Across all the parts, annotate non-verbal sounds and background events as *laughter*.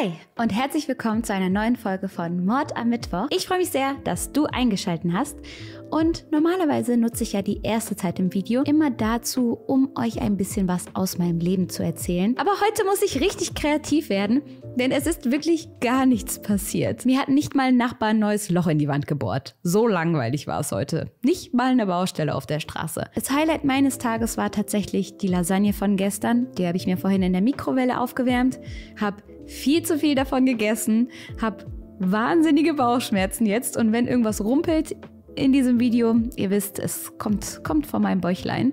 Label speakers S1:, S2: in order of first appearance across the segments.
S1: Hi und herzlich willkommen zu einer neuen Folge von Mord am Mittwoch. Ich freue mich sehr, dass du eingeschaltet hast. Und normalerweise nutze ich ja die erste Zeit im Video immer dazu, um euch ein bisschen was aus meinem Leben zu erzählen. Aber heute muss ich richtig kreativ werden, denn es ist wirklich gar nichts passiert. Mir hat nicht mal ein Nachbar ein neues Loch in die Wand gebohrt. So langweilig war es heute. Nicht mal eine Baustelle auf der Straße. Das Highlight meines Tages war tatsächlich die Lasagne von gestern. Die habe ich mir vorhin in der Mikrowelle aufgewärmt, habe viel zu viel davon gegessen, habe wahnsinnige Bauchschmerzen jetzt und wenn irgendwas rumpelt in diesem Video, ihr wisst, es kommt, kommt von meinem Bäuchlein.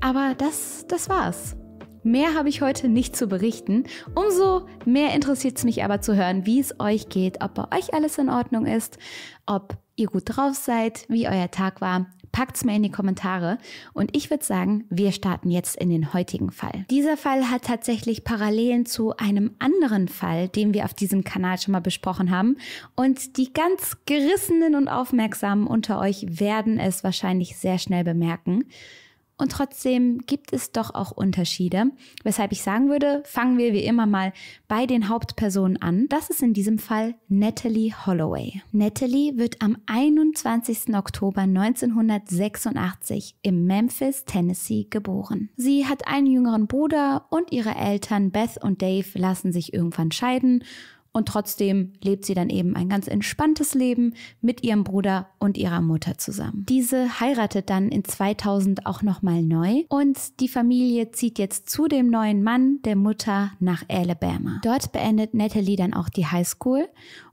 S1: Aber das, das war's. Mehr habe ich heute nicht zu berichten. Umso mehr interessiert es mich aber zu hören, wie es euch geht, ob bei euch alles in Ordnung ist, ob ihr gut drauf seid, wie euer Tag war Packt's mir in die Kommentare. Und ich würde sagen, wir starten jetzt in den heutigen Fall. Dieser Fall hat tatsächlich Parallelen zu einem anderen Fall, den wir auf diesem Kanal schon mal besprochen haben. Und die ganz gerissenen und aufmerksamen unter euch werden es wahrscheinlich sehr schnell bemerken. Und trotzdem gibt es doch auch Unterschiede, weshalb ich sagen würde, fangen wir wie immer mal bei den Hauptpersonen an. Das ist in diesem Fall Natalie Holloway. Natalie wird am 21. Oktober 1986 in Memphis, Tennessee geboren. Sie hat einen jüngeren Bruder und ihre Eltern Beth und Dave lassen sich irgendwann scheiden und trotzdem lebt sie dann eben ein ganz entspanntes Leben mit ihrem Bruder und ihrer Mutter zusammen. Diese heiratet dann in 2000 auch nochmal neu und die Familie zieht jetzt zu dem neuen Mann, der Mutter, nach Alabama. Dort beendet Natalie dann auch die Highschool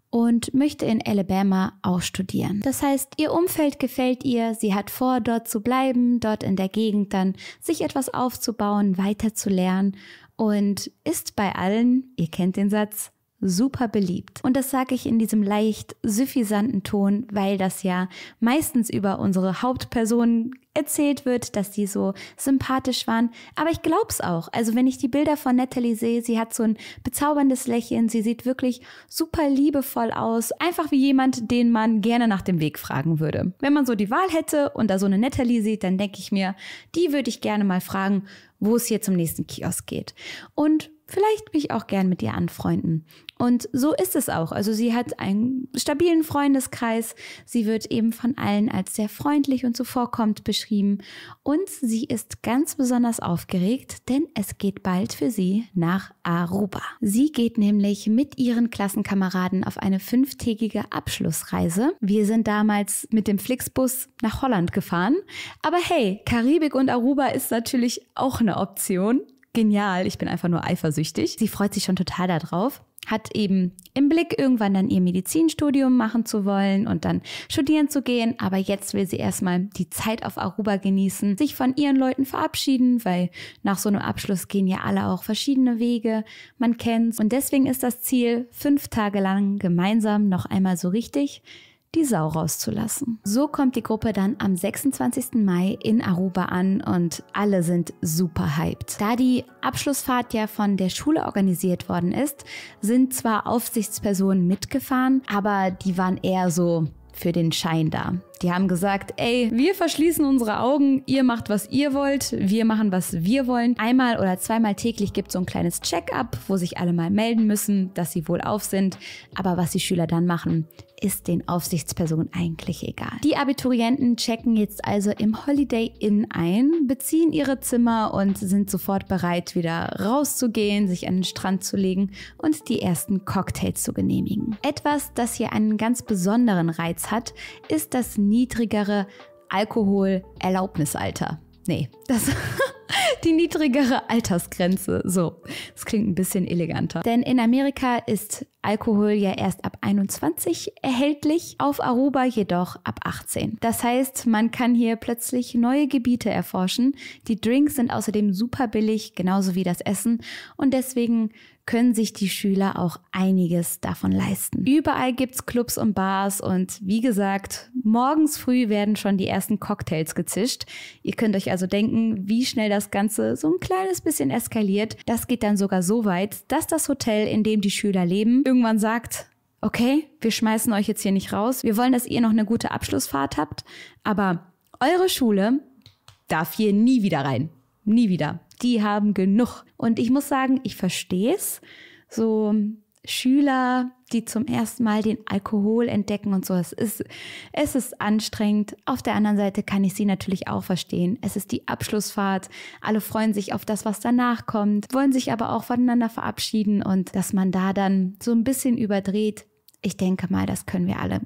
S1: und möchte in Alabama auch studieren. Das heißt, ihr Umfeld gefällt ihr, sie hat vor, dort zu bleiben, dort in der Gegend dann sich etwas aufzubauen, weiterzulernen und ist bei allen, ihr kennt den Satz, super beliebt. Und das sage ich in diesem leicht suffisanten Ton, weil das ja meistens über unsere Hauptpersonen erzählt wird, dass die so sympathisch waren. Aber ich glaub's auch. Also wenn ich die Bilder von Natalie sehe, sie hat so ein bezauberndes Lächeln, sie sieht wirklich super liebevoll aus. Einfach wie jemand, den man gerne nach dem Weg fragen würde. Wenn man so die Wahl hätte und da so eine Natalie sieht, dann denke ich mir, die würde ich gerne mal fragen, wo es hier zum nächsten Kiosk geht. Und vielleicht mich auch gern mit ihr anfreunden. Und so ist es auch. Also sie hat einen stabilen Freundeskreis. Sie wird eben von allen als sehr freundlich und zuvorkommend beschrieben. Und sie ist ganz besonders aufgeregt, denn es geht bald für sie nach Aruba. Sie geht nämlich mit ihren Klassenkameraden auf eine fünftägige Abschlussreise. Wir sind damals mit dem Flixbus nach Holland gefahren. Aber hey, Karibik und Aruba ist natürlich auch eine Option genial. Ich bin einfach nur eifersüchtig. Sie freut sich schon total darauf hat eben im Blick, irgendwann dann ihr Medizinstudium machen zu wollen und dann studieren zu gehen. Aber jetzt will sie erstmal die Zeit auf Aruba genießen, sich von ihren Leuten verabschieden, weil nach so einem Abschluss gehen ja alle auch verschiedene Wege. Man kennt's. Und deswegen ist das Ziel, fünf Tage lang gemeinsam noch einmal so richtig die Sau rauszulassen. So kommt die Gruppe dann am 26. Mai in Aruba an und alle sind super hyped. Da die Abschlussfahrt ja von der Schule organisiert worden ist, sind zwar Aufsichtspersonen mitgefahren, aber die waren eher so für den Schein da. Die haben gesagt, ey, wir verschließen unsere Augen, ihr macht, was ihr wollt, wir machen, was wir wollen. Einmal oder zweimal täglich gibt es so ein kleines Check-up, wo sich alle mal melden müssen, dass sie wohlauf sind. Aber was die Schüler dann machen, ist den Aufsichtspersonen eigentlich egal. Die Abiturienten checken jetzt also im Holiday Inn ein, beziehen ihre Zimmer und sind sofort bereit, wieder rauszugehen, sich an den Strand zu legen und die ersten Cocktails zu genehmigen. Etwas, das hier einen ganz besonderen Reiz hat, ist das niedrigere Alkoholerlaubnisalter. Nee, das *laughs* die niedrigere Altersgrenze. So, das klingt ein bisschen eleganter. Denn in Amerika ist Alkohol ja erst ab 21 erhältlich, auf Aruba jedoch ab 18. Das heißt, man kann hier plötzlich neue Gebiete erforschen. Die Drinks sind außerdem super billig, genauso wie das Essen. Und deswegen können sich die Schüler auch einiges davon leisten. Überall gibt es Clubs und Bars und wie gesagt, morgens früh werden schon die ersten Cocktails gezischt. Ihr könnt euch also denken, wie schnell das Ganze so ein kleines bisschen eskaliert. Das geht dann sogar so weit, dass das Hotel, in dem die Schüler leben, irgendwann sagt, okay, wir schmeißen euch jetzt hier nicht raus. Wir wollen, dass ihr noch eine gute Abschlussfahrt habt, aber eure Schule darf hier nie wieder rein. Nie wieder die haben genug. Und ich muss sagen, ich verstehe es. So Schüler, die zum ersten Mal den Alkohol entdecken und so, es ist, es ist anstrengend. Auf der anderen Seite kann ich sie natürlich auch verstehen. Es ist die Abschlussfahrt. Alle freuen sich auf das, was danach kommt, wollen sich aber auch voneinander verabschieden und dass man da dann so ein bisschen überdreht. Ich denke mal, das können wir alle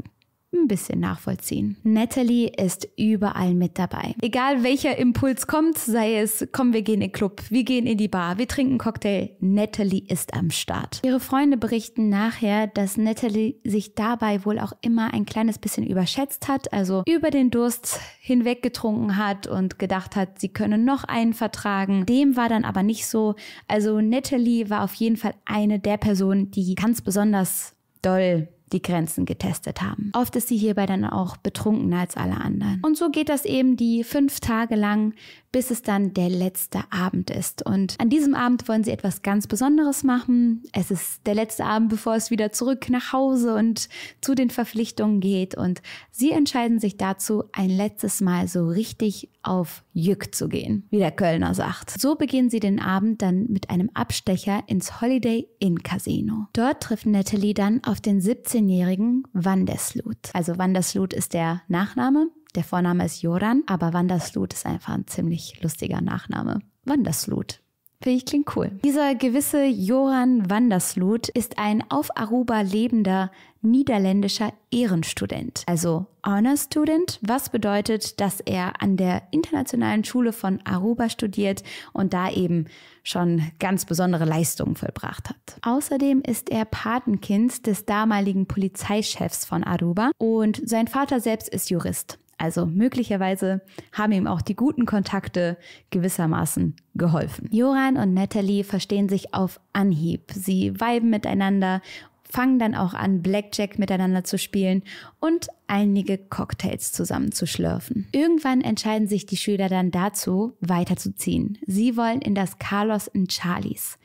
S1: ein bisschen nachvollziehen. Natalie ist überall mit dabei. Egal welcher Impuls kommt, sei es, komm, wir gehen in den Club, wir gehen in die Bar, wir trinken Cocktail, Natalie ist am Start. Ihre Freunde berichten nachher, dass Natalie sich dabei wohl auch immer ein kleines bisschen überschätzt hat, also über den Durst hinweg getrunken hat und gedacht hat, sie könne noch einen vertragen. Dem war dann aber nicht so. Also Natalie war auf jeden Fall eine der Personen, die ganz besonders doll die Grenzen getestet haben. Oft ist sie hierbei dann auch betrunkener als alle anderen. Und so geht das eben die fünf Tage lang, bis es dann der letzte Abend ist. Und an diesem Abend wollen sie etwas ganz Besonderes machen. Es ist der letzte Abend, bevor es wieder zurück nach Hause und zu den Verpflichtungen geht. Und sie entscheiden sich dazu, ein letztes Mal so richtig auf Jück zu gehen, wie der Kölner sagt. So beginnen sie den Abend dann mit einem Abstecher ins Holiday Inn Casino. Dort trifft Natalie dann auf den 17 14-jährigen Wandeslut. Also Wanderslut ist der Nachname, der Vorname ist Joran, aber Wanderslut ist einfach ein ziemlich lustiger Nachname. Wanderslut. Finde ich klingt cool. Dieser gewisse Joran Wandersloot ist ein auf Aruba lebender niederländischer Ehrenstudent, also Honor Student, was bedeutet, dass er an der internationalen Schule von Aruba studiert und da eben schon ganz besondere Leistungen vollbracht hat. Außerdem ist er Patenkind des damaligen Polizeichefs von Aruba und sein Vater selbst ist Jurist. Also möglicherweise haben ihm auch die guten Kontakte gewissermaßen geholfen. Joran und Natalie verstehen sich auf Anhieb. Sie weiben miteinander fangen dann auch an, Blackjack miteinander zu spielen und einige Cocktails zusammen zu schlürfen. Irgendwann entscheiden sich die Schüler dann dazu, weiterzuziehen. Sie wollen in das Carlos in Charlies.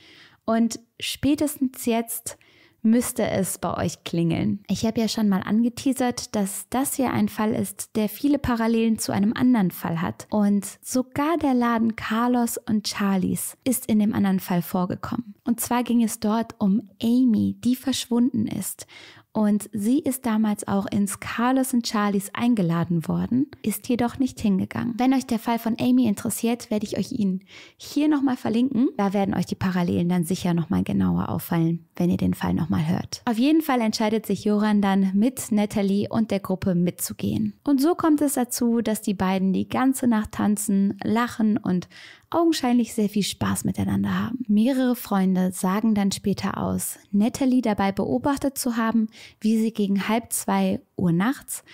S1: Und spätestens jetzt müsste es bei euch klingeln. Ich habe ja schon mal angeteasert, dass das hier ein Fall ist, der viele Parallelen zu einem anderen Fall hat. Und sogar der Laden Carlos und Charlies ist in dem anderen Fall vorgekommen. Und zwar ging es dort um Amy, die verschwunden ist und sie ist damals auch ins Carlos und Charlies eingeladen worden, ist jedoch nicht hingegangen. Wenn euch der Fall von Amy interessiert, werde ich euch ihn hier nochmal verlinken. Da werden euch die Parallelen dann sicher nochmal genauer auffallen, wenn ihr den Fall nochmal hört. Auf jeden Fall entscheidet sich Joran dann, mit Natalie und der Gruppe mitzugehen. Und so kommt es dazu, dass die beiden die ganze Nacht tanzen, lachen und augenscheinlich sehr viel Spaß miteinander haben. Mehrere Freunde sagen dann später aus, Natalie dabei beobachtet zu haben, wie sie gegen halb zwei Uhr nachts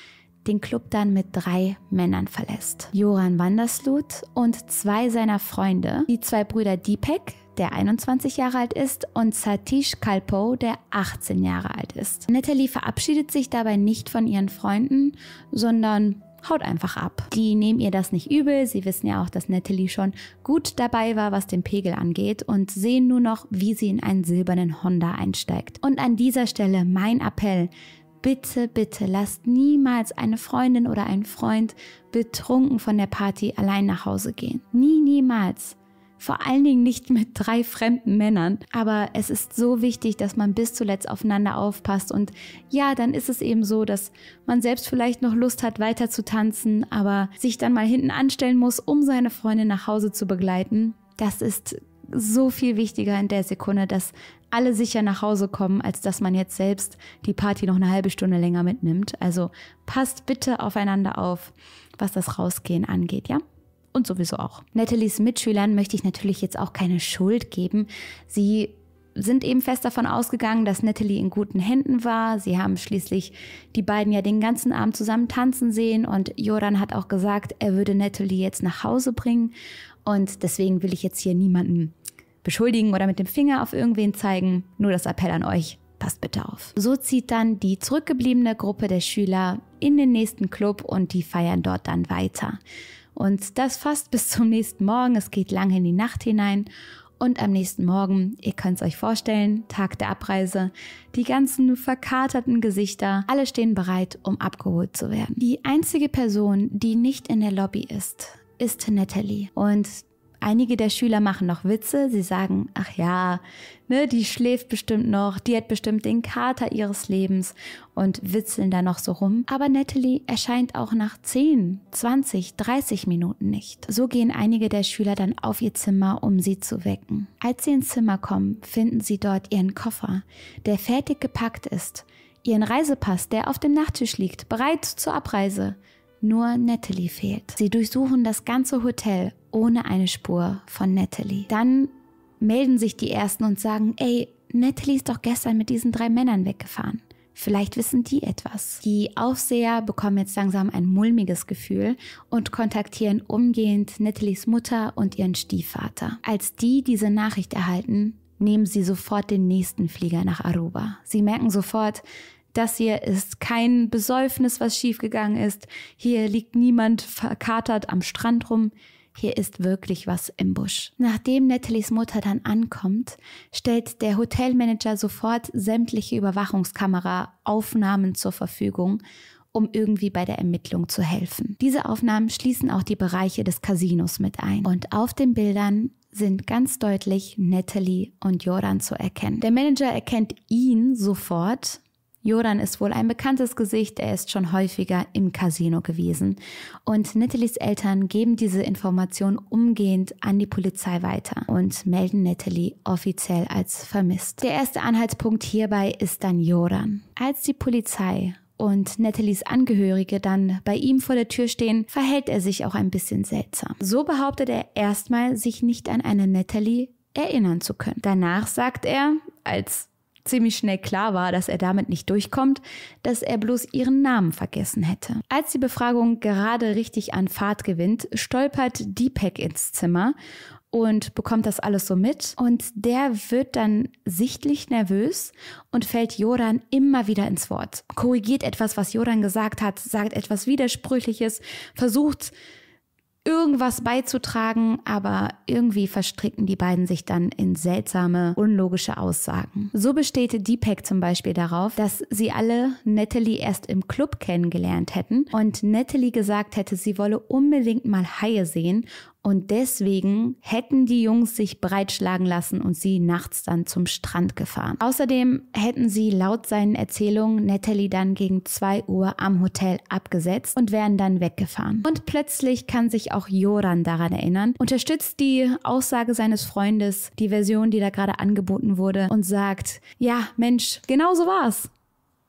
S1: den Club dann mit drei Männern verlässt. Joran Wandersloot und zwei seiner Freunde, die zwei Brüder Deepak, der 21 Jahre alt ist, und Satish Kalpo, der 18 Jahre alt ist. Natalie verabschiedet sich dabei nicht von ihren Freunden, sondern haut einfach ab. Die nehmen ihr das nicht übel, sie wissen ja auch, dass Natalie schon gut dabei war, was den Pegel angeht und sehen nur noch, wie sie in einen silbernen Honda einsteigt. Und an dieser Stelle mein Appell, bitte, bitte lasst niemals eine Freundin oder einen Freund betrunken von der Party allein nach Hause gehen. Nie, niemals vor allen Dingen nicht mit drei fremden Männern. Aber es ist so wichtig, dass man bis zuletzt aufeinander aufpasst. Und ja, dann ist es eben so, dass man selbst vielleicht noch Lust hat, weiter zu tanzen, aber sich dann mal hinten anstellen muss, um seine Freundin nach Hause zu begleiten. Das ist so viel wichtiger in der Sekunde, dass alle sicher nach Hause kommen, als dass man jetzt selbst die Party noch eine halbe Stunde länger mitnimmt. Also passt bitte aufeinander auf, was das Rausgehen angeht, ja? und sowieso auch. Nathalies Mitschülern möchte ich natürlich jetzt auch keine Schuld geben. Sie sind eben fest davon ausgegangen, dass Natalie in guten Händen war. Sie haben schließlich die beiden ja den ganzen Abend zusammen tanzen sehen und Joran hat auch gesagt, er würde Natalie jetzt nach Hause bringen und deswegen will ich jetzt hier niemanden beschuldigen oder mit dem Finger auf irgendwen zeigen. Nur das Appell an euch, passt bitte auf. So zieht dann die zurückgebliebene Gruppe der Schüler in den nächsten Club und die feiern dort dann weiter. Und das fast bis zum nächsten Morgen. Es geht lange in die Nacht hinein. Und am nächsten Morgen, ihr könnt es euch vorstellen, Tag der Abreise, die ganzen verkaterten Gesichter, alle stehen bereit, um abgeholt zu werden. Die einzige Person, die nicht in der Lobby ist, ist Natalie. Und Einige der Schüler machen noch Witze. Sie sagen, ach ja, ne, die schläft bestimmt noch, die hat bestimmt den Kater ihres Lebens und witzeln da noch so rum. Aber Natalie erscheint auch nach 10, 20, 30 Minuten nicht. So gehen einige der Schüler dann auf ihr Zimmer, um sie zu wecken. Als sie ins Zimmer kommen, finden sie dort ihren Koffer, der fertig gepackt ist, ihren Reisepass, der auf dem Nachttisch liegt, bereit zur Abreise. Nur Natalie fehlt. Sie durchsuchen das ganze Hotel ohne eine Spur von Natalie. Dann melden sich die Ersten und sagen, ey, Natalie ist doch gestern mit diesen drei Männern weggefahren. Vielleicht wissen die etwas. Die Aufseher bekommen jetzt langsam ein mulmiges Gefühl und kontaktieren umgehend Natalies Mutter und ihren Stiefvater. Als die diese Nachricht erhalten, nehmen sie sofort den nächsten Flieger nach Aruba. Sie merken sofort, das hier ist kein Besäufnis, was schiefgegangen ist. Hier liegt niemand verkatert am Strand rum hier ist wirklich was im Busch. Nachdem Natalies Mutter dann ankommt, stellt der Hotelmanager sofort sämtliche Überwachungskamera-Aufnahmen zur Verfügung um irgendwie bei der Ermittlung zu helfen. Diese Aufnahmen schließen auch die Bereiche des Casinos mit ein. Und auf den Bildern sind ganz deutlich Natalie und Joran zu erkennen. Der Manager erkennt ihn sofort Joran ist wohl ein bekanntes Gesicht, er ist schon häufiger im Casino gewesen. Und Nathalies Eltern geben diese Information umgehend an die Polizei weiter und melden Natalie offiziell als vermisst. Der erste Anhaltspunkt hierbei ist dann Joran. Als die Polizei und Nathalies Angehörige dann bei ihm vor der Tür stehen, verhält er sich auch ein bisschen seltsam. So behauptet er erstmal, sich nicht an eine Natalie erinnern zu können. Danach sagt er, als ziemlich schnell klar war, dass er damit nicht durchkommt, dass er bloß ihren Namen vergessen hätte. Als die Befragung gerade richtig an Fahrt gewinnt, stolpert Deepak ins Zimmer und bekommt das alles so mit. Und der wird dann sichtlich nervös und fällt Joran immer wieder ins Wort. Korrigiert etwas, was Joran gesagt hat, sagt etwas Widersprüchliches, versucht irgendwas beizutragen, aber irgendwie verstricken die beiden sich dann in seltsame, unlogische Aussagen. So besteht Deepak zum Beispiel darauf, dass sie alle Natalie erst im Club kennengelernt hätten und Natalie gesagt hätte, sie wolle unbedingt mal Haie sehen und deswegen hätten die Jungs sich breitschlagen lassen und sie nachts dann zum Strand gefahren. Außerdem hätten sie laut seinen Erzählungen Natalie dann gegen 2 Uhr am Hotel abgesetzt und wären dann weggefahren. Und plötzlich kann sich auch Joran daran erinnern, unterstützt die Aussage seines Freundes, die Version, die da gerade angeboten wurde und sagt, ja Mensch, genau so war's.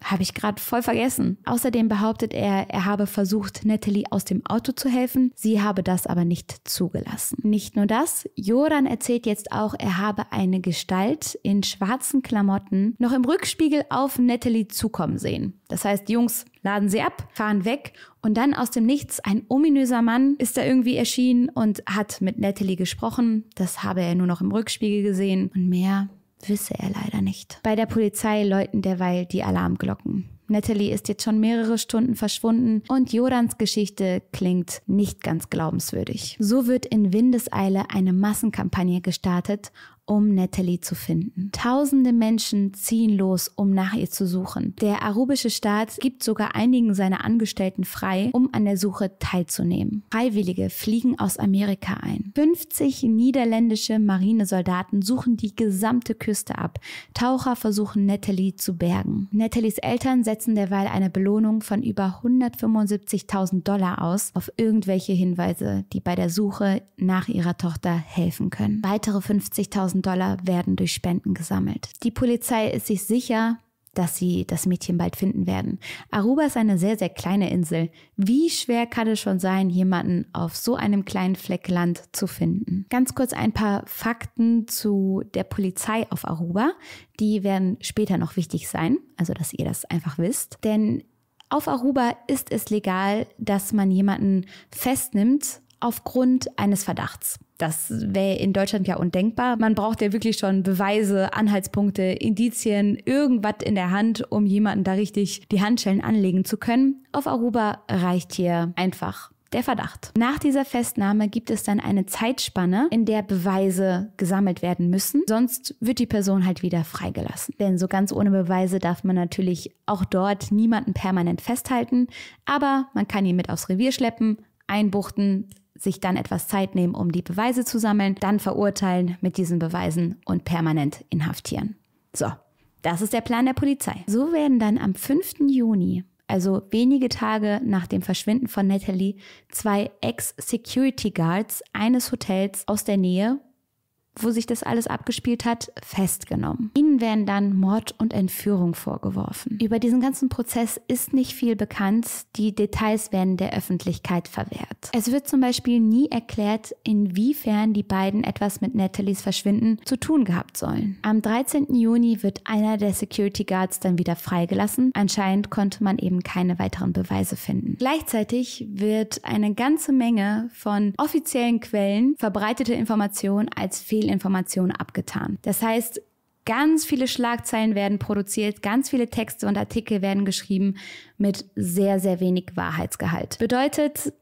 S1: Habe ich gerade voll vergessen. Außerdem behauptet er, er habe versucht, Natalie aus dem Auto zu helfen. Sie habe das aber nicht zugelassen. Nicht nur das, Joran erzählt jetzt auch, er habe eine Gestalt in schwarzen Klamotten noch im Rückspiegel auf Natalie zukommen sehen. Das heißt, Jungs, laden sie ab, fahren weg und dann aus dem Nichts ein ominöser Mann ist da irgendwie erschienen und hat mit Natalie gesprochen. Das habe er nur noch im Rückspiegel gesehen und mehr wisse er leider nicht. Bei der Polizei läuten derweil die Alarmglocken. Natalie ist jetzt schon mehrere Stunden verschwunden und Jorans Geschichte klingt nicht ganz glaubenswürdig. So wird in Windeseile eine Massenkampagne gestartet, um Natalie zu finden. Tausende Menschen ziehen los, um nach ihr zu suchen. Der arubische Staat gibt sogar einigen seiner Angestellten frei, um an der Suche teilzunehmen. Freiwillige fliegen aus Amerika ein. 50 niederländische Marinesoldaten suchen die gesamte Küste ab. Taucher versuchen Natalie zu bergen. Natalies Eltern setzen derweil eine Belohnung von über 175.000 Dollar aus auf irgendwelche Hinweise, die bei der Suche nach ihrer Tochter helfen können. Weitere 50.000 10.000 Dollar werden durch Spenden gesammelt. Die Polizei ist sich sicher, dass sie das Mädchen bald finden werden. Aruba ist eine sehr, sehr kleine Insel. Wie schwer kann es schon sein, jemanden auf so einem kleinen Fleck Land zu finden? Ganz kurz ein paar Fakten zu der Polizei auf Aruba. Die werden später noch wichtig sein, also dass ihr das einfach wisst. Denn auf Aruba ist es legal, dass man jemanden festnimmt aufgrund eines Verdachts. Das wäre in Deutschland ja undenkbar. Man braucht ja wirklich schon Beweise, Anhaltspunkte, Indizien, irgendwas in der Hand, um jemanden da richtig die Handschellen anlegen zu können. Auf Aruba reicht hier einfach der Verdacht. Nach dieser Festnahme gibt es dann eine Zeitspanne, in der Beweise gesammelt werden müssen. Sonst wird die Person halt wieder freigelassen. Denn so ganz ohne Beweise darf man natürlich auch dort niemanden permanent festhalten. Aber man kann ihn mit aufs Revier schleppen, einbuchten, sich dann etwas Zeit nehmen, um die Beweise zu sammeln, dann verurteilen mit diesen Beweisen und permanent inhaftieren. So, das ist der Plan der Polizei. So werden dann am 5. Juni, also wenige Tage nach dem Verschwinden von Natalie, zwei Ex-Security Guards eines Hotels aus der Nähe wo sich das alles abgespielt hat, festgenommen. Ihnen werden dann Mord und Entführung vorgeworfen. Über diesen ganzen Prozess ist nicht viel bekannt, die Details werden der Öffentlichkeit verwehrt. Es wird zum Beispiel nie erklärt, inwiefern die beiden etwas mit Natalies Verschwinden zu tun gehabt sollen. Am 13. Juni wird einer der Security Guards dann wieder freigelassen. Anscheinend konnte man eben keine weiteren Beweise finden. Gleichzeitig wird eine ganze Menge von offiziellen Quellen verbreitete Informationen als Fehler viel Information abgetan. Das heißt, ganz viele Schlagzeilen werden produziert, ganz viele Texte und Artikel werden geschrieben mit sehr, sehr wenig Wahrheitsgehalt. Bedeutet,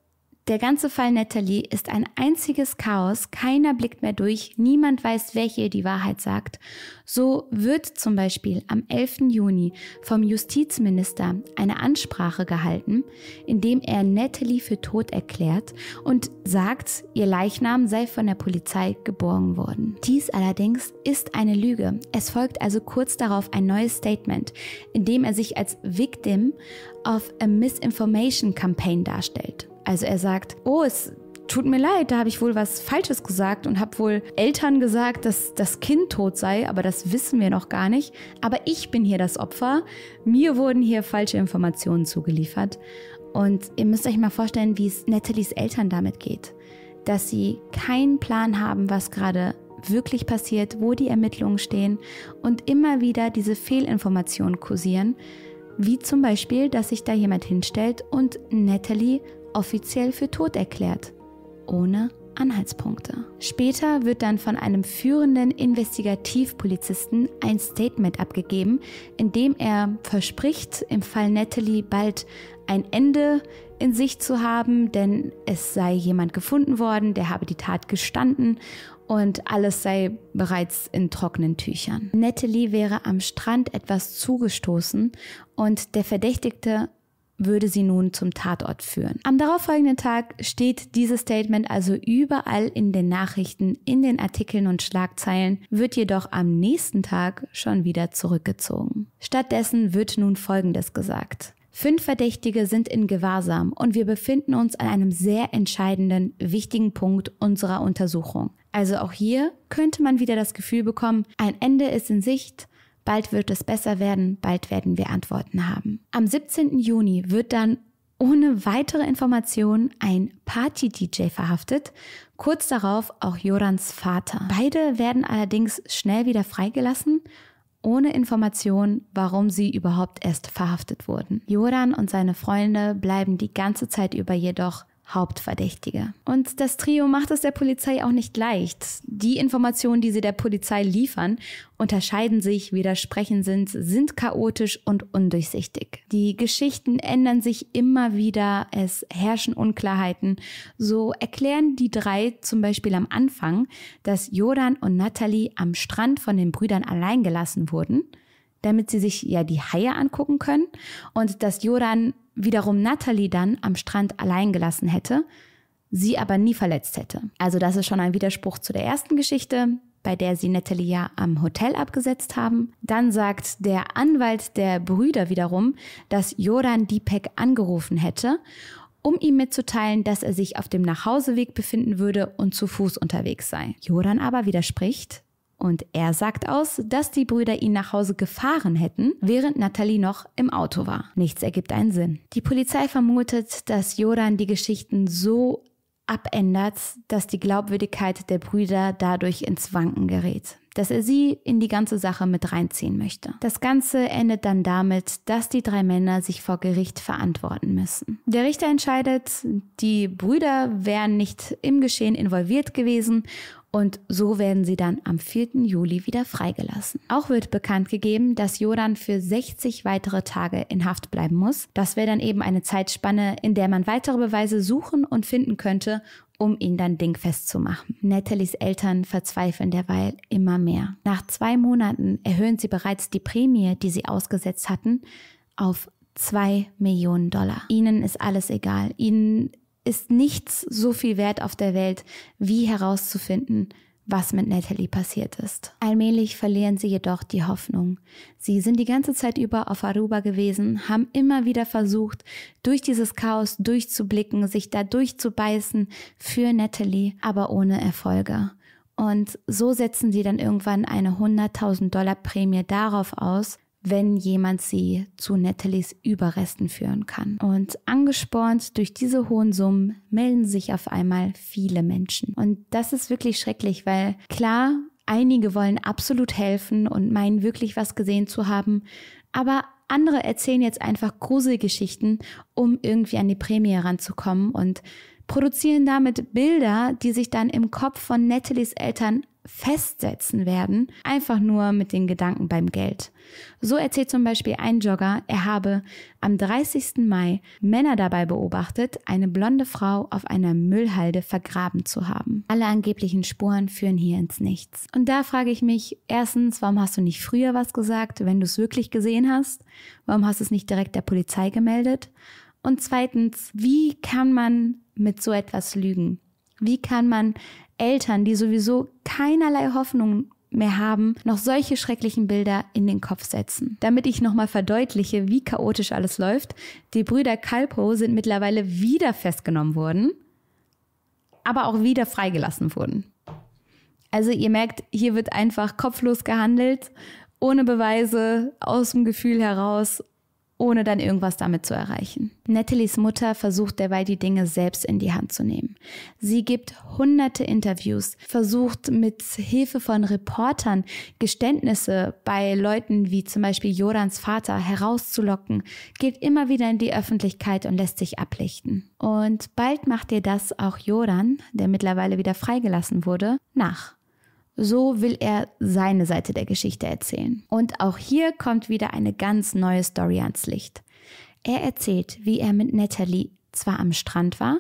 S1: der ganze Fall Natalie ist ein einziges Chaos, keiner blickt mehr durch, niemand weiß, welche die Wahrheit sagt. So wird zum Beispiel am 11. Juni vom Justizminister eine Ansprache gehalten, in dem er Natalie für tot erklärt und sagt, ihr Leichnam sei von der Polizei geborgen worden. Dies allerdings ist eine Lüge. Es folgt also kurz darauf ein neues Statement, in dem er sich als Victim of a Misinformation Campaign darstellt. Also er sagt, oh, es tut mir leid, da habe ich wohl was Falsches gesagt und habe wohl Eltern gesagt, dass das Kind tot sei, aber das wissen wir noch gar nicht. Aber ich bin hier das Opfer. Mir wurden hier falsche Informationen zugeliefert. Und ihr müsst euch mal vorstellen, wie es Nathalies Eltern damit geht. Dass sie keinen Plan haben, was gerade wirklich passiert, wo die Ermittlungen stehen und immer wieder diese Fehlinformationen kursieren. Wie zum Beispiel, dass sich da jemand hinstellt und Natalie offiziell für tot erklärt, ohne Anhaltspunkte. Später wird dann von einem führenden Investigativpolizisten ein Statement abgegeben, in dem er verspricht, im Fall Natalie bald ein Ende in sich zu haben, denn es sei jemand gefunden worden, der habe die Tat gestanden und alles sei bereits in trockenen Tüchern. Natalie wäre am Strand etwas zugestoßen und der Verdächtigte würde sie nun zum Tatort führen. Am darauffolgenden Tag steht dieses Statement also überall in den Nachrichten, in den Artikeln und Schlagzeilen, wird jedoch am nächsten Tag schon wieder zurückgezogen. Stattdessen wird nun Folgendes gesagt. Fünf Verdächtige sind in Gewahrsam und wir befinden uns an einem sehr entscheidenden, wichtigen Punkt unserer Untersuchung. Also auch hier könnte man wieder das Gefühl bekommen, ein Ende ist in Sicht, Bald wird es besser werden, bald werden wir Antworten haben. Am 17. Juni wird dann ohne weitere Informationen ein Party-DJ verhaftet, kurz darauf auch Jorans Vater. Beide werden allerdings schnell wieder freigelassen, ohne Informationen, warum sie überhaupt erst verhaftet wurden. Joran und seine Freunde bleiben die ganze Zeit über jedoch Hauptverdächtige. Und das Trio macht es der Polizei auch nicht leicht. Die Informationen, die sie der Polizei liefern, unterscheiden sich, widersprechen sind, sind chaotisch und undurchsichtig. Die Geschichten ändern sich immer wieder, es herrschen Unklarheiten. So erklären die drei zum Beispiel am Anfang, dass Jordan und Natalie am Strand von den Brüdern allein gelassen wurden – damit sie sich ja die Haie angucken können und dass Joran wiederum Natalie dann am Strand allein gelassen hätte, sie aber nie verletzt hätte. Also das ist schon ein Widerspruch zu der ersten Geschichte, bei der sie Natalie ja am Hotel abgesetzt haben. Dann sagt der Anwalt der Brüder wiederum, dass Joran Deepak angerufen hätte, um ihm mitzuteilen, dass er sich auf dem Nachhauseweg befinden würde und zu Fuß unterwegs sei. Joran aber widerspricht, und er sagt aus, dass die Brüder ihn nach Hause gefahren hätten, während Natalie noch im Auto war. Nichts ergibt einen Sinn. Die Polizei vermutet, dass Joran die Geschichten so abändert, dass die Glaubwürdigkeit der Brüder dadurch ins Wanken gerät dass er sie in die ganze Sache mit reinziehen möchte. Das Ganze endet dann damit, dass die drei Männer sich vor Gericht verantworten müssen. Der Richter entscheidet, die Brüder wären nicht im Geschehen involviert gewesen und so werden sie dann am 4. Juli wieder freigelassen. Auch wird bekannt gegeben, dass Joran für 60 weitere Tage in Haft bleiben muss. Das wäre dann eben eine Zeitspanne, in der man weitere Beweise suchen und finden könnte, um ihn dann dingfest zu machen. Natalies Eltern verzweifeln derweil immer mehr. Nach zwei Monaten erhöhen sie bereits die Prämie, die sie ausgesetzt hatten, auf 2 Millionen Dollar. Ihnen ist alles egal. Ihnen ist nichts so viel wert auf der Welt, wie herauszufinden, was mit Natalie passiert ist. Allmählich verlieren sie jedoch die Hoffnung. Sie sind die ganze Zeit über auf Aruba gewesen, haben immer wieder versucht, durch dieses Chaos durchzublicken, sich da durchzubeißen für Natalie, aber ohne Erfolge. Und so setzen sie dann irgendwann eine 100.000 Dollar Prämie darauf aus, wenn jemand sie zu Natalies Überresten führen kann. Und angespornt durch diese hohen Summen melden sich auf einmal viele Menschen. Und das ist wirklich schrecklich, weil klar, einige wollen absolut helfen und meinen wirklich was gesehen zu haben, aber andere erzählen jetzt einfach Gruselgeschichten, um irgendwie an die Prämie heranzukommen und produzieren damit Bilder, die sich dann im Kopf von Natalies Eltern festsetzen werden, einfach nur mit den Gedanken beim Geld. So erzählt zum Beispiel ein Jogger, er habe am 30. Mai Männer dabei beobachtet, eine blonde Frau auf einer Müllhalde vergraben zu haben. Alle angeblichen Spuren führen hier ins Nichts. Und da frage ich mich, erstens, warum hast du nicht früher was gesagt, wenn du es wirklich gesehen hast? Warum hast du es nicht direkt der Polizei gemeldet? Und zweitens, wie kann man mit so etwas lügen? Wie kann man Eltern, die sowieso keinerlei Hoffnung mehr haben, noch solche schrecklichen Bilder in den Kopf setzen. Damit ich nochmal verdeutliche, wie chaotisch alles läuft, die Brüder Kalpo sind mittlerweile wieder festgenommen worden, aber auch wieder freigelassen wurden. Also ihr merkt, hier wird einfach kopflos gehandelt, ohne Beweise, aus dem Gefühl heraus ohne dann irgendwas damit zu erreichen. Nathalies Mutter versucht derweil die Dinge selbst in die Hand zu nehmen. Sie gibt hunderte Interviews, versucht mit Hilfe von Reportern Geständnisse bei Leuten wie zum Beispiel Jorans Vater herauszulocken, geht immer wieder in die Öffentlichkeit und lässt sich ablichten. Und bald macht ihr das auch Joran, der mittlerweile wieder freigelassen wurde, nach. So will er seine Seite der Geschichte erzählen. Und auch hier kommt wieder eine ganz neue Story ans Licht. Er erzählt, wie er mit Natalie zwar am Strand war,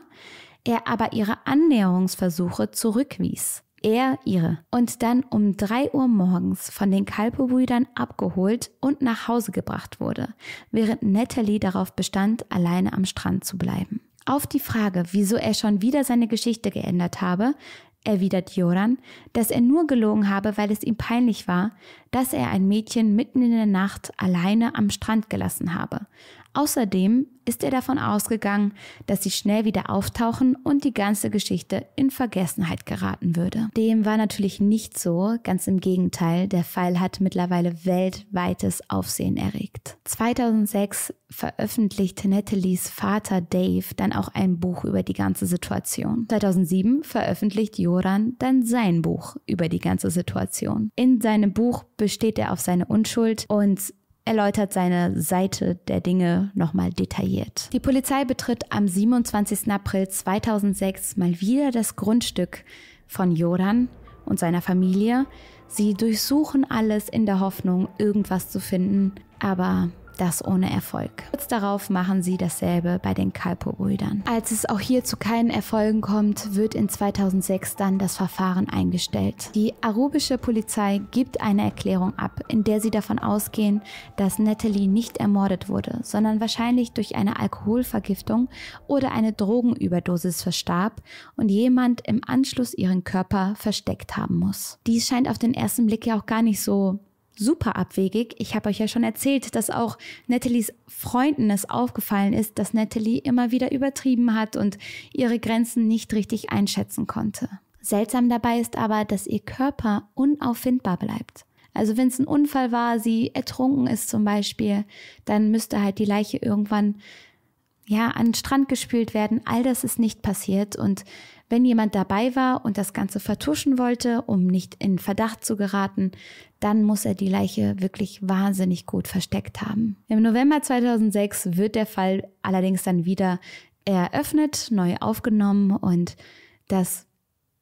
S1: er aber ihre Annäherungsversuche zurückwies. Er ihre. Und dann um 3 Uhr morgens von den Kalpo-Brüdern abgeholt und nach Hause gebracht wurde, während Natalie darauf bestand, alleine am Strand zu bleiben. Auf die Frage, wieso er schon wieder seine Geschichte geändert habe, erwidert Joran, dass er nur gelogen habe, weil es ihm peinlich war, dass er ein Mädchen mitten in der Nacht alleine am Strand gelassen habe. Außerdem ist er davon ausgegangen, dass sie schnell wieder auftauchen und die ganze Geschichte in Vergessenheit geraten würde. Dem war natürlich nicht so, ganz im Gegenteil, der Fall hat mittlerweile weltweites Aufsehen erregt. 2006 veröffentlichte Natalie's Vater Dave dann auch ein Buch über die ganze Situation. 2007 veröffentlicht Joran dann sein Buch über die ganze Situation. In seinem Buch besteht er auf seine Unschuld und erläutert seine Seite der Dinge nochmal detailliert. Die Polizei betritt am 27. April 2006 mal wieder das Grundstück von Joran und seiner Familie. Sie durchsuchen alles in der Hoffnung, irgendwas zu finden, aber das ohne Erfolg. Kurz darauf machen sie dasselbe bei den Kalpo-Brüdern. Als es auch hier zu keinen Erfolgen kommt, wird in 2006 dann das Verfahren eingestellt. Die arubische Polizei gibt eine Erklärung ab, in der sie davon ausgehen, dass Natalie nicht ermordet wurde, sondern wahrscheinlich durch eine Alkoholvergiftung oder eine Drogenüberdosis verstarb und jemand im Anschluss ihren Körper versteckt haben muss. Dies scheint auf den ersten Blick ja auch gar nicht so super abwegig. Ich habe euch ja schon erzählt, dass auch Nathalies Freunden es aufgefallen ist, dass Natalie immer wieder übertrieben hat und ihre Grenzen nicht richtig einschätzen konnte. Seltsam dabei ist aber, dass ihr Körper unauffindbar bleibt. Also wenn es ein Unfall war, sie ertrunken ist zum Beispiel, dann müsste halt die Leiche irgendwann ja an den Strand gespült werden. All das ist nicht passiert und wenn jemand dabei war und das Ganze vertuschen wollte, um nicht in Verdacht zu geraten, dann muss er die Leiche wirklich wahnsinnig gut versteckt haben. Im November 2006 wird der Fall allerdings dann wieder eröffnet, neu aufgenommen und das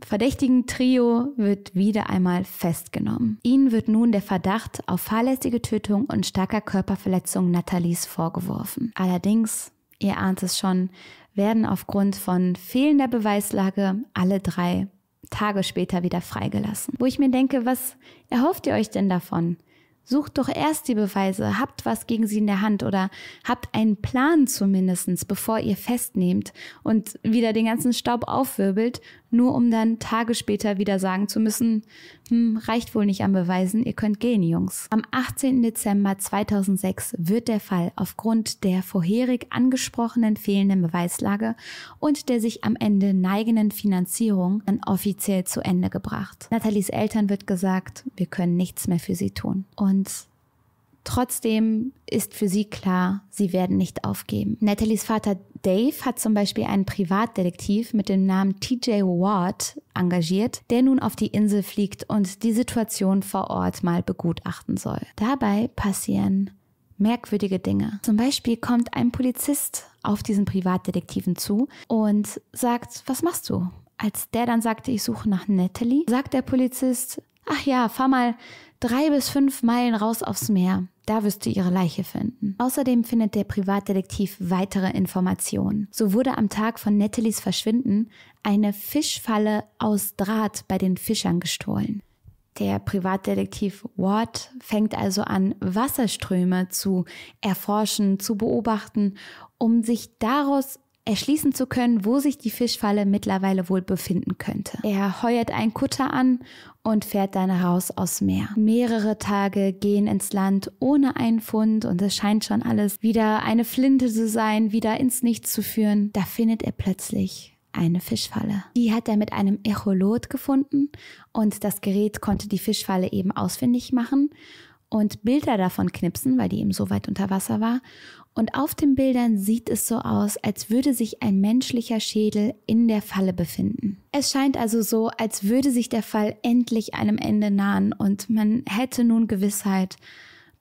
S1: verdächtigen Trio wird wieder einmal festgenommen. Ihnen wird nun der Verdacht auf fahrlässige Tötung und starker Körperverletzung Nathalies vorgeworfen. Allerdings, ihr ahnt es schon, werden aufgrund von fehlender Beweislage alle drei Tage später wieder freigelassen. Wo ich mir denke, was erhofft ihr euch denn davon? Sucht doch erst die Beweise, habt was gegen sie in der Hand oder habt einen Plan zumindest, bevor ihr festnehmt und wieder den ganzen Staub aufwirbelt nur um dann Tage später wieder sagen zu müssen, hm, reicht wohl nicht an Beweisen, ihr könnt gehen, Jungs. Am 18. Dezember 2006 wird der Fall aufgrund der vorherig angesprochenen fehlenden Beweislage und der sich am Ende neigenden Finanzierung dann offiziell zu Ende gebracht. Nathalies Eltern wird gesagt, wir können nichts mehr für sie tun. Und Trotzdem ist für sie klar, sie werden nicht aufgeben. Nathalies Vater Dave hat zum Beispiel einen Privatdetektiv mit dem Namen TJ Ward engagiert, der nun auf die Insel fliegt und die Situation vor Ort mal begutachten soll. Dabei passieren merkwürdige Dinge. Zum Beispiel kommt ein Polizist auf diesen Privatdetektiven zu und sagt, was machst du? Als der dann sagte, ich suche nach Natalie, sagt der Polizist, ach ja, fahr mal drei bis fünf Meilen raus aufs Meer. Da wirst du ihre Leiche finden. Außerdem findet der Privatdetektiv weitere Informationen. So wurde am Tag von Nettelies Verschwinden eine Fischfalle aus Draht bei den Fischern gestohlen. Der Privatdetektiv Ward fängt also an, Wasserströme zu erforschen, zu beobachten, um sich daraus erschließen zu können, wo sich die Fischfalle mittlerweile wohl befinden könnte. Er heuert einen Kutter an und fährt dann raus aufs Meer. Mehrere Tage gehen ins Land ohne einen Fund und es scheint schon alles wieder eine Flinte zu sein, wieder ins Nichts zu führen. Da findet er plötzlich eine Fischfalle. Die hat er mit einem Echolot gefunden und das Gerät konnte die Fischfalle eben ausfindig machen und Bilder davon knipsen, weil die eben so weit unter Wasser war und auf den Bildern sieht es so aus, als würde sich ein menschlicher Schädel in der Falle befinden. Es scheint also so, als würde sich der Fall endlich einem Ende nahen und man hätte nun Gewissheit.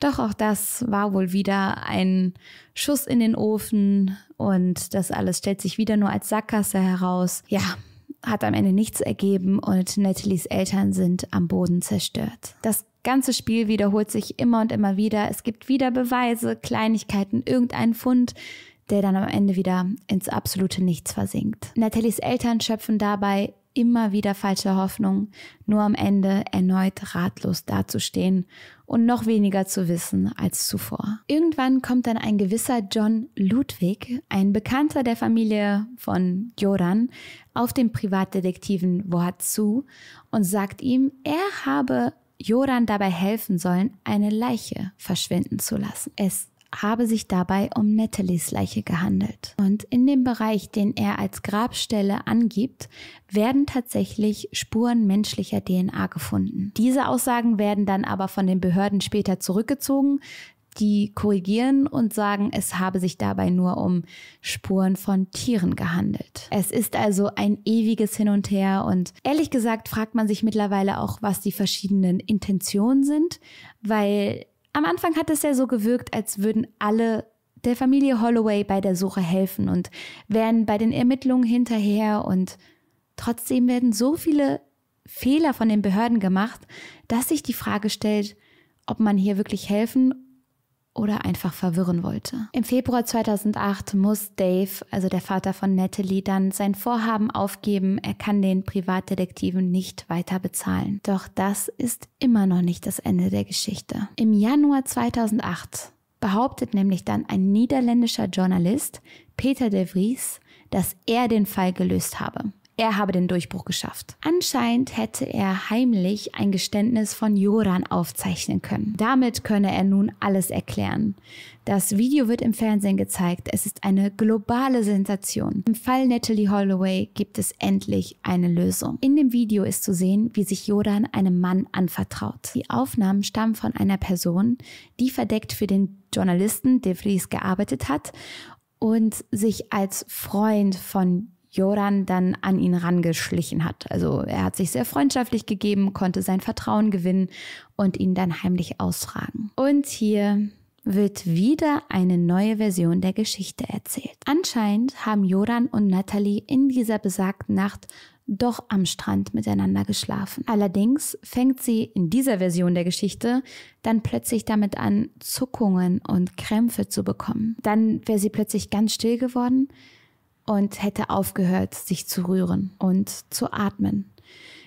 S1: Doch auch das war wohl wieder ein Schuss in den Ofen und das alles stellt sich wieder nur als Sackgasse heraus. Ja, hat am Ende nichts ergeben und Nathalies Eltern sind am Boden zerstört. Das ganze Spiel wiederholt sich immer und immer wieder. Es gibt wieder Beweise, Kleinigkeiten, irgendeinen Fund, der dann am Ende wieder ins absolute Nichts versinkt. Nathalies Eltern schöpfen dabei immer wieder falsche Hoffnung, nur am Ende erneut ratlos dazustehen und noch weniger zu wissen als zuvor. Irgendwann kommt dann ein gewisser John Ludwig, ein Bekannter der Familie von Joran, auf den Privatdetektiven Wohat zu und sagt ihm, er habe Joran dabei helfen sollen, eine Leiche verschwinden zu lassen. Es habe sich dabei um Natalies Leiche gehandelt. Und in dem Bereich, den er als Grabstelle angibt, werden tatsächlich Spuren menschlicher DNA gefunden. Diese Aussagen werden dann aber von den Behörden später zurückgezogen, die korrigieren und sagen, es habe sich dabei nur um Spuren von Tieren gehandelt. Es ist also ein ewiges Hin und Her und ehrlich gesagt fragt man sich mittlerweile auch, was die verschiedenen Intentionen sind, weil am Anfang hat es ja so gewirkt, als würden alle der Familie Holloway bei der Suche helfen und wären bei den Ermittlungen hinterher und trotzdem werden so viele Fehler von den Behörden gemacht, dass sich die Frage stellt, ob man hier wirklich helfen oder einfach verwirren wollte. Im Februar 2008 muss Dave, also der Vater von Natalie, dann sein Vorhaben aufgeben, er kann den Privatdetektiven nicht weiter bezahlen. Doch das ist immer noch nicht das Ende der Geschichte. Im Januar 2008 behauptet nämlich dann ein niederländischer Journalist, Peter de Vries, dass er den Fall gelöst habe er habe den Durchbruch geschafft. Anscheinend hätte er heimlich ein Geständnis von Joran aufzeichnen können. Damit könne er nun alles erklären. Das Video wird im Fernsehen gezeigt. Es ist eine globale Sensation. Im Fall Natalie Holloway gibt es endlich eine Lösung. In dem Video ist zu sehen, wie sich Joran einem Mann anvertraut. Die Aufnahmen stammen von einer Person, die verdeckt für den Journalisten De Vries gearbeitet hat und sich als Freund von Joran dann an ihn rangeschlichen hat. Also er hat sich sehr freundschaftlich gegeben, konnte sein Vertrauen gewinnen und ihn dann heimlich ausfragen. Und hier wird wieder eine neue Version der Geschichte erzählt. Anscheinend haben Joran und Natalie in dieser besagten Nacht doch am Strand miteinander geschlafen. Allerdings fängt sie in dieser Version der Geschichte dann plötzlich damit an, Zuckungen und Krämpfe zu bekommen. Dann wäre sie plötzlich ganz still geworden, und hätte aufgehört, sich zu rühren und zu atmen.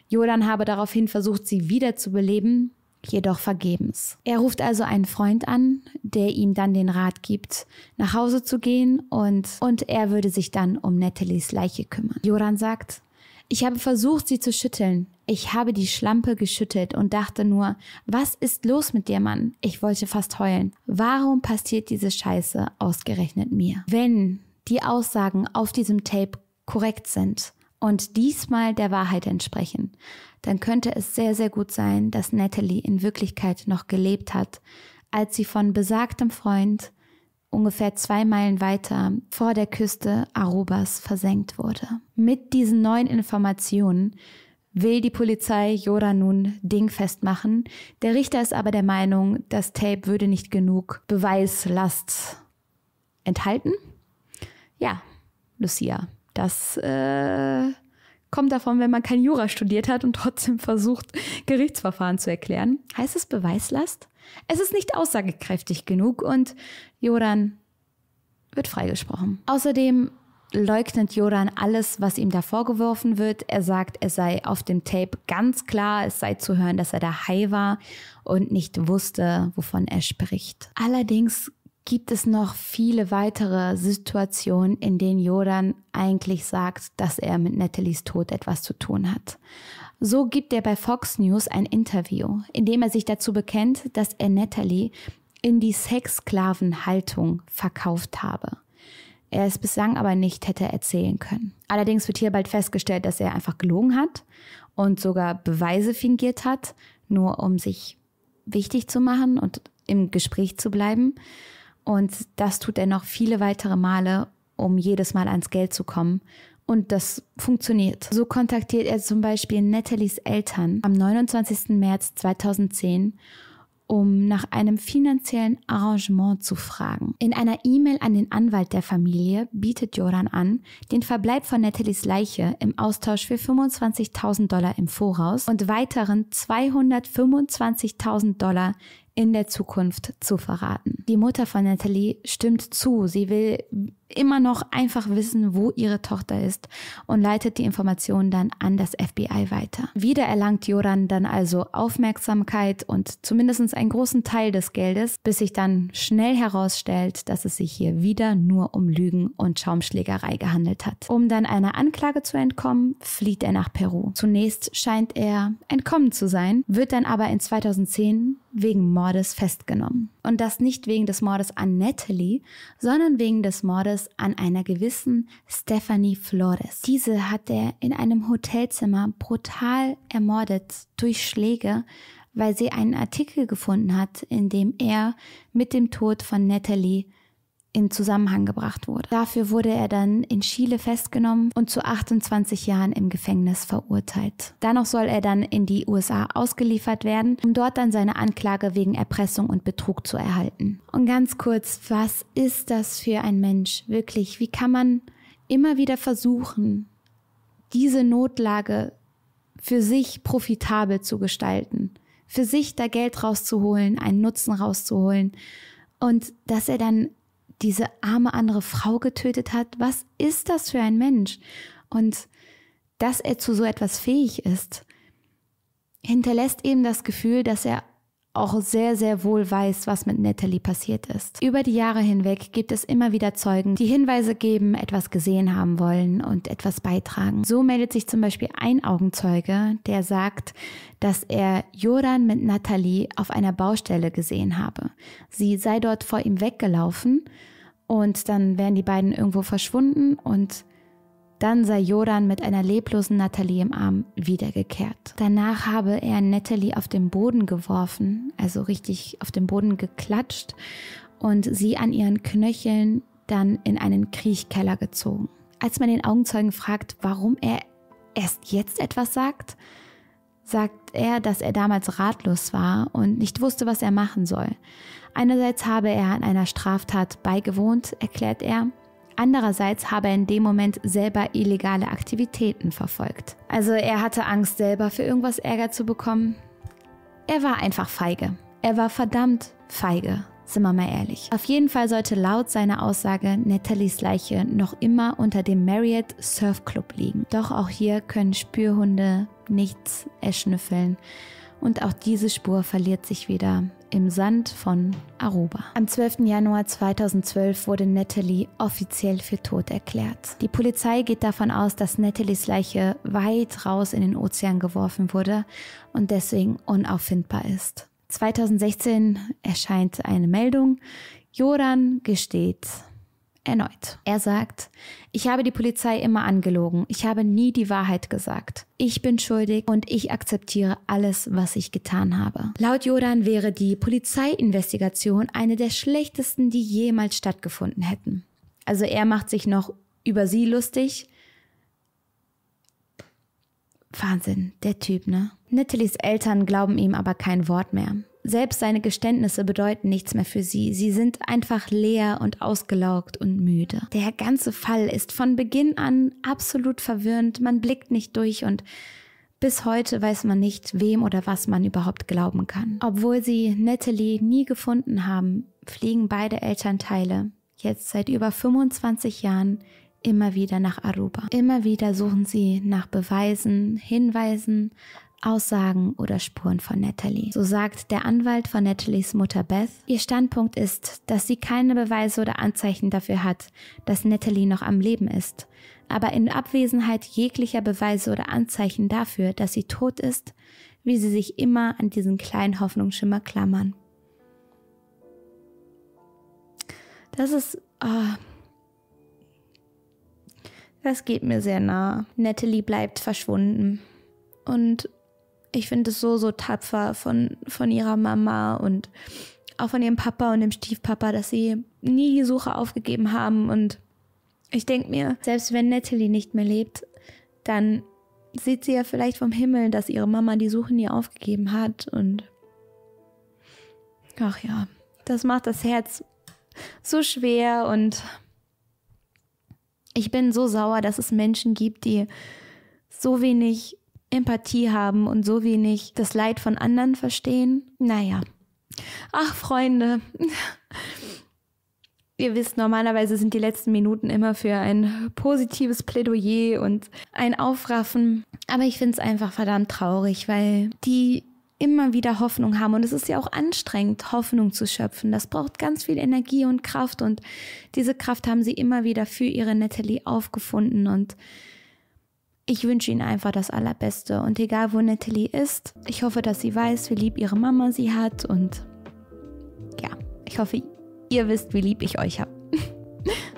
S1: Jolan habe daraufhin versucht, sie wieder zu beleben, jedoch vergebens. Er ruft also einen Freund an, der ihm dann den Rat gibt, nach Hause zu gehen und, und er würde sich dann um Nathalies Leiche kümmern. Joran sagt, ich habe versucht, sie zu schütteln. Ich habe die Schlampe geschüttelt und dachte nur, was ist los mit dir, Mann? Ich wollte fast heulen. Warum passiert diese Scheiße ausgerechnet mir? Wenn die Aussagen auf diesem Tape korrekt sind und diesmal der Wahrheit entsprechen, dann könnte es sehr, sehr gut sein, dass Natalie in Wirklichkeit noch gelebt hat, als sie von besagtem Freund ungefähr zwei Meilen weiter vor der Küste Arubas versenkt wurde. Mit diesen neuen Informationen will die Polizei Jora nun dingfest machen. Der Richter ist aber der Meinung, das Tape würde nicht genug Beweislast enthalten ja, Lucia, das äh, kommt davon, wenn man kein Jura studiert hat und trotzdem versucht, Gerichtsverfahren zu erklären. Heißt es Beweislast? Es ist nicht aussagekräftig genug und Joran wird freigesprochen. Außerdem leugnet Joran alles, was ihm da vorgeworfen wird. Er sagt, er sei auf dem Tape ganz klar, es sei zu hören, dass er da high war und nicht wusste, wovon er spricht. Allerdings gibt es noch viele weitere Situationen, in denen Jordan eigentlich sagt, dass er mit Natalies Tod etwas zu tun hat. So gibt er bei Fox News ein Interview, in dem er sich dazu bekennt, dass er Natalie in die Sexsklavenhaltung verkauft habe. Er es bislang aber nicht hätte erzählen können. Allerdings wird hier bald festgestellt, dass er einfach gelogen hat und sogar Beweise fingiert hat, nur um sich wichtig zu machen und im Gespräch zu bleiben. Und das tut er noch viele weitere Male, um jedes Mal ans Geld zu kommen. Und das funktioniert. So kontaktiert er zum Beispiel Nathalies Eltern am 29. März 2010 um nach einem finanziellen Arrangement zu fragen. In einer E-Mail an den Anwalt der Familie bietet Joran an, den Verbleib von Nathalies Leiche im Austausch für 25.000 Dollar im Voraus und weiteren 225.000 Dollar in der Zukunft zu verraten. Die Mutter von Natalie stimmt zu. Sie will immer noch einfach wissen, wo ihre Tochter ist und leitet die Informationen dann an das FBI weiter. Wieder erlangt Joran dann also Aufmerksamkeit und zumindest einen großen Teil des Geldes, bis sich dann schnell herausstellt, dass es sich hier wieder nur um Lügen und Schaumschlägerei gehandelt hat. Um dann einer Anklage zu entkommen, flieht er nach Peru. Zunächst scheint er entkommen zu sein, wird dann aber in 2010 wegen Mordes festgenommen. Und das nicht wegen des Mordes an Natalie, sondern wegen des Mordes das an einer gewissen Stephanie Flores. Diese hat er in einem Hotelzimmer brutal ermordet durch Schläge, weil sie einen Artikel gefunden hat, in dem er mit dem Tod von Natalie in Zusammenhang gebracht wurde. Dafür wurde er dann in Chile festgenommen und zu 28 Jahren im Gefängnis verurteilt. Danach soll er dann in die USA ausgeliefert werden, um dort dann seine Anklage wegen Erpressung und Betrug zu erhalten. Und ganz kurz, was ist das für ein Mensch? Wirklich, wie kann man immer wieder versuchen, diese Notlage für sich profitabel zu gestalten, für sich da Geld rauszuholen, einen Nutzen rauszuholen und dass er dann diese arme andere Frau getötet hat. Was ist das für ein Mensch? Und dass er zu so etwas fähig ist, hinterlässt eben das Gefühl, dass er auch sehr, sehr wohl weiß, was mit Natalie passiert ist. Über die Jahre hinweg gibt es immer wieder Zeugen, die Hinweise geben, etwas gesehen haben wollen und etwas beitragen. So meldet sich zum Beispiel ein Augenzeuge, der sagt, dass er Joran mit Natalie auf einer Baustelle gesehen habe. Sie sei dort vor ihm weggelaufen und dann wären die beiden irgendwo verschwunden und dann sei Joran mit einer leblosen Natalie im Arm wiedergekehrt. Danach habe er Natalie auf den Boden geworfen, also richtig auf den Boden geklatscht und sie an ihren Knöcheln dann in einen Kriechkeller gezogen. Als man den Augenzeugen fragt, warum er erst jetzt etwas sagt, sagt er, dass er damals ratlos war und nicht wusste, was er machen soll. Einerseits habe er an einer Straftat beigewohnt, erklärt er, Andererseits habe er in dem Moment selber illegale Aktivitäten verfolgt. Also er hatte Angst, selber für irgendwas Ärger zu bekommen. Er war einfach feige. Er war verdammt feige, sind wir mal ehrlich. Auf jeden Fall sollte laut seiner Aussage Nathalies Leiche noch immer unter dem Marriott Surf Club liegen. Doch auch hier können Spürhunde nichts erschnüffeln. Und auch diese Spur verliert sich wieder im Sand von Aruba. Am 12. Januar 2012 wurde Natalie offiziell für tot erklärt. Die Polizei geht davon aus, dass Natalies Leiche weit raus in den Ozean geworfen wurde und deswegen unauffindbar ist. 2016 erscheint eine Meldung. Joran gesteht erneut. Er sagt, ich habe die Polizei immer angelogen, ich habe nie die Wahrheit gesagt. Ich bin schuldig und ich akzeptiere alles, was ich getan habe. Laut Jordan wäre die Polizeiinvestigation eine der schlechtesten, die jemals stattgefunden hätten. Also er macht sich noch über sie lustig. Wahnsinn, der Typ, ne? Nathalies Eltern glauben ihm aber kein Wort mehr selbst seine Geständnisse bedeuten nichts mehr für sie. Sie sind einfach leer und ausgelaugt und müde. Der ganze Fall ist von Beginn an absolut verwirrend. Man blickt nicht durch und bis heute weiß man nicht, wem oder was man überhaupt glauben kann. Obwohl sie Natalie nie gefunden haben, fliegen beide Elternteile jetzt seit über 25 Jahren immer wieder nach Aruba. Immer wieder suchen sie nach Beweisen, Hinweisen, Aussagen oder Spuren von Natalie. So sagt der Anwalt von Natalies Mutter Beth, ihr Standpunkt ist, dass sie keine Beweise oder Anzeichen dafür hat, dass Natalie noch am Leben ist. Aber in Abwesenheit jeglicher Beweise oder Anzeichen dafür, dass sie tot ist, wie sie sich immer an diesen kleinen Hoffnungsschimmer klammern. Das ist... Oh. Das geht mir sehr nah. Natalie bleibt verschwunden. Und ich finde es so, so tapfer von, von ihrer Mama und auch von ihrem Papa und dem Stiefpapa, dass sie nie die Suche aufgegeben haben. Und ich denke mir, selbst wenn Natalie nicht mehr lebt, dann sieht sie ja vielleicht vom Himmel, dass ihre Mama die Suche nie aufgegeben hat. Und ach ja, das macht das Herz so schwer. Und ich bin so sauer, dass es Menschen gibt, die so wenig Empathie haben und so wenig das Leid von anderen verstehen. Naja. Ach, Freunde. *laughs* Ihr wisst, normalerweise sind die letzten Minuten immer für ein positives Plädoyer und ein Aufraffen. Aber ich finde es einfach verdammt traurig, weil die immer wieder Hoffnung haben. Und es ist ja auch anstrengend, Hoffnung zu schöpfen. Das braucht ganz viel Energie und Kraft. Und diese Kraft haben sie immer wieder für ihre Natalie aufgefunden. Und ich wünsche Ihnen einfach das Allerbeste und egal wo Natalie ist, ich hoffe, dass sie weiß, wie lieb ihre Mama sie hat und ja, ich hoffe, ihr wisst, wie lieb ich euch habe.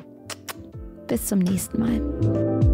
S1: *laughs* Bis zum nächsten Mal.